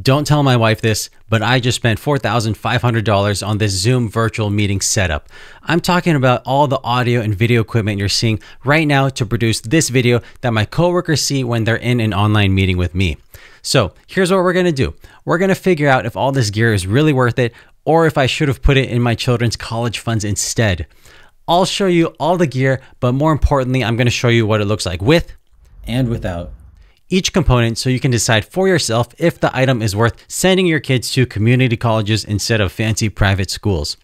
Don't tell my wife this, but I just spent $4,500 on this Zoom virtual meeting setup. I'm talking about all the audio and video equipment you're seeing right now to produce this video that my coworkers see when they're in an online meeting with me. So here's what we're gonna do. We're gonna figure out if all this gear is really worth it or if I should have put it in my children's college funds instead. I'll show you all the gear, but more importantly, I'm gonna show you what it looks like with and without each component so you can decide for yourself if the item is worth sending your kids to community colleges instead of fancy private schools.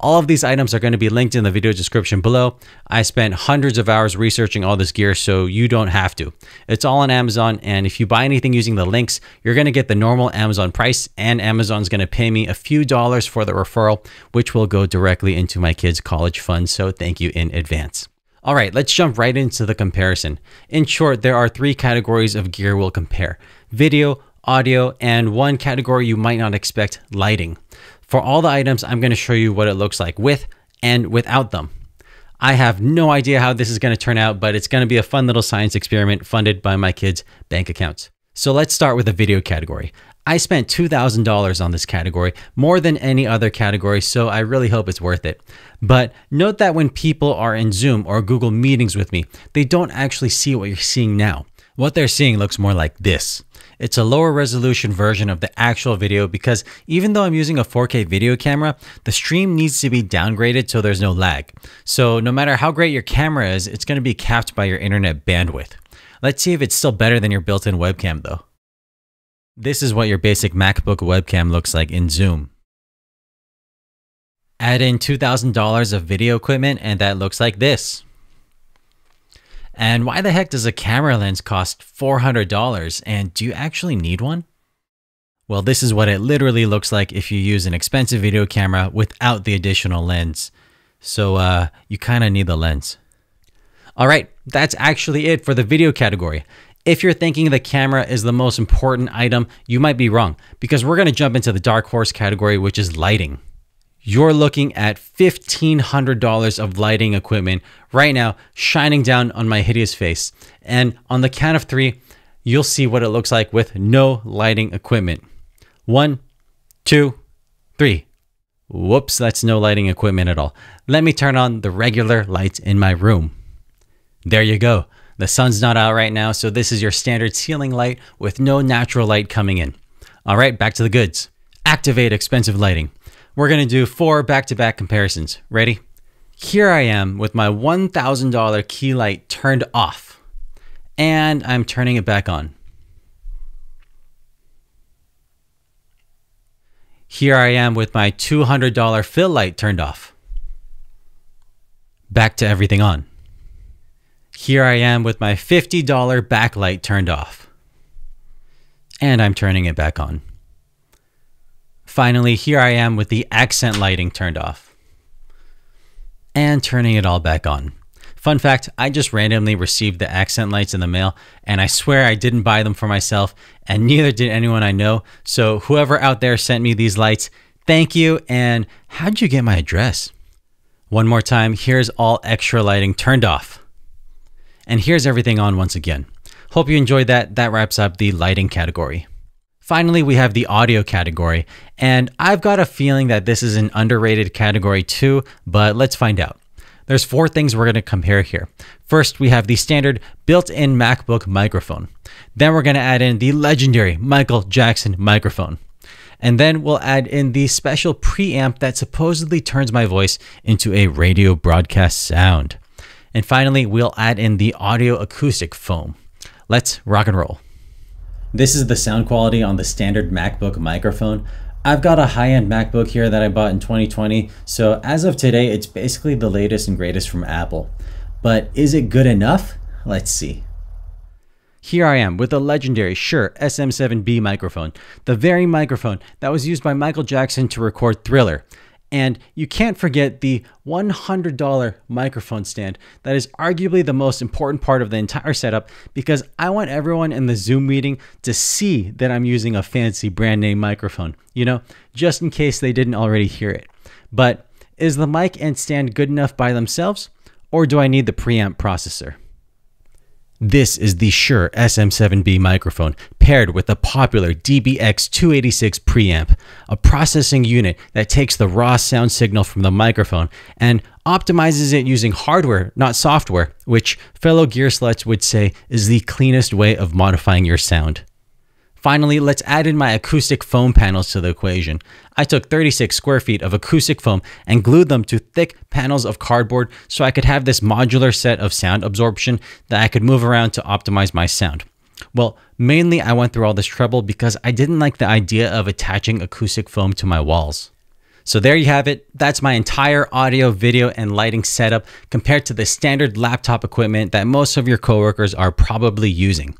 All of these items are going to be linked in the video description below. I spent hundreds of hours researching all this gear, so you don't have to. It's all on Amazon, and if you buy anything using the links, you're going to get the normal Amazon price, and Amazon's going to pay me a few dollars for the referral, which will go directly into my kids' college fund, so thank you in advance. All right, let's jump right into the comparison. In short, there are three categories of gear we'll compare. Video, audio, and one category you might not expect, lighting. For all the items, I'm gonna show you what it looks like with and without them. I have no idea how this is gonna turn out, but it's gonna be a fun little science experiment funded by my kids' bank accounts. So let's start with the video category. I spent $2,000 on this category, more than any other category, so I really hope it's worth it. But note that when people are in Zoom or Google Meetings with me, they don't actually see what you're seeing now. What they're seeing looks more like this. It's a lower resolution version of the actual video because even though I'm using a 4K video camera, the stream needs to be downgraded so there's no lag. So no matter how great your camera is, it's gonna be capped by your internet bandwidth. Let's see if it's still better than your built-in webcam though. This is what your basic MacBook webcam looks like in Zoom. Add in $2,000 of video equipment and that looks like this. And why the heck does a camera lens cost $400 and do you actually need one? Well, this is what it literally looks like if you use an expensive video camera without the additional lens. So uh, you kind of need the lens. All right, that's actually it for the video category. If you're thinking the camera is the most important item, you might be wrong because we're going to jump into the dark horse category, which is lighting. You're looking at $1,500 of lighting equipment right now shining down on my hideous face. And on the count of three, you'll see what it looks like with no lighting equipment. One, two, three. Whoops, that's no lighting equipment at all. Let me turn on the regular lights in my room. There you go. The sun's not out right now, so this is your standard ceiling light with no natural light coming in. All right, back to the goods. Activate expensive lighting. We're gonna do four back-to-back comparisons. Ready? Here I am with my $1,000 key light turned off, and I'm turning it back on. Here I am with my $200 fill light turned off. Back to everything on here I am with my $50 backlight turned off. And I'm turning it back on. Finally, here I am with the accent lighting turned off. And turning it all back on. Fun fact, I just randomly received the accent lights in the mail, and I swear I didn't buy them for myself, and neither did anyone I know. So, whoever out there sent me these lights, thank you. And how'd you get my address? One more time, here's all extra lighting turned off. And here's everything on once again. Hope you enjoyed that. That wraps up the lighting category. Finally, we have the audio category, and I've got a feeling that this is an underrated category too, but let's find out. There's four things we're going to compare here. First, we have the standard built-in MacBook microphone. Then we're going to add in the legendary Michael Jackson microphone. And then we'll add in the special preamp that supposedly turns my voice into a radio broadcast sound. And finally, we'll add in the audio acoustic foam. Let's rock and roll. This is the sound quality on the standard MacBook microphone. I've got a high-end MacBook here that I bought in 2020, so as of today, it's basically the latest and greatest from Apple. But is it good enough? Let's see. Here I am with a legendary Shure SM7B microphone, the very microphone that was used by Michael Jackson to record Thriller. And you can't forget the $100 microphone stand that is arguably the most important part of the entire setup because I want everyone in the Zoom meeting to see that I'm using a fancy brand name microphone, you know, just in case they didn't already hear it. But is the mic and stand good enough by themselves or do I need the preamp processor? This is the Shure SM7B microphone paired with the popular DBX286 preamp, a processing unit that takes the raw sound signal from the microphone and optimizes it using hardware, not software, which fellow gear sluts would say is the cleanest way of modifying your sound. Finally, let's add in my acoustic foam panels to the equation. I took 36 square feet of acoustic foam and glued them to thick panels of cardboard so I could have this modular set of sound absorption that I could move around to optimize my sound. Well, mainly I went through all this trouble because I didn't like the idea of attaching acoustic foam to my walls. So there you have it. That's my entire audio, video, and lighting setup compared to the standard laptop equipment that most of your coworkers are probably using.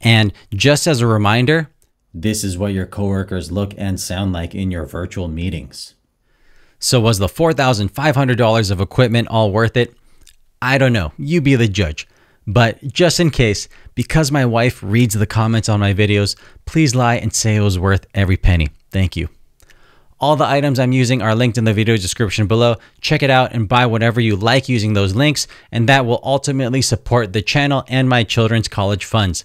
And just as a reminder, this is what your coworkers look and sound like in your virtual meetings. So, was the $4,500 of equipment all worth it? I don't know. You be the judge. But just in case, because my wife reads the comments on my videos, please lie and say it was worth every penny. Thank you. All the items I'm using are linked in the video description below. Check it out and buy whatever you like using those links, and that will ultimately support the channel and my children's college funds.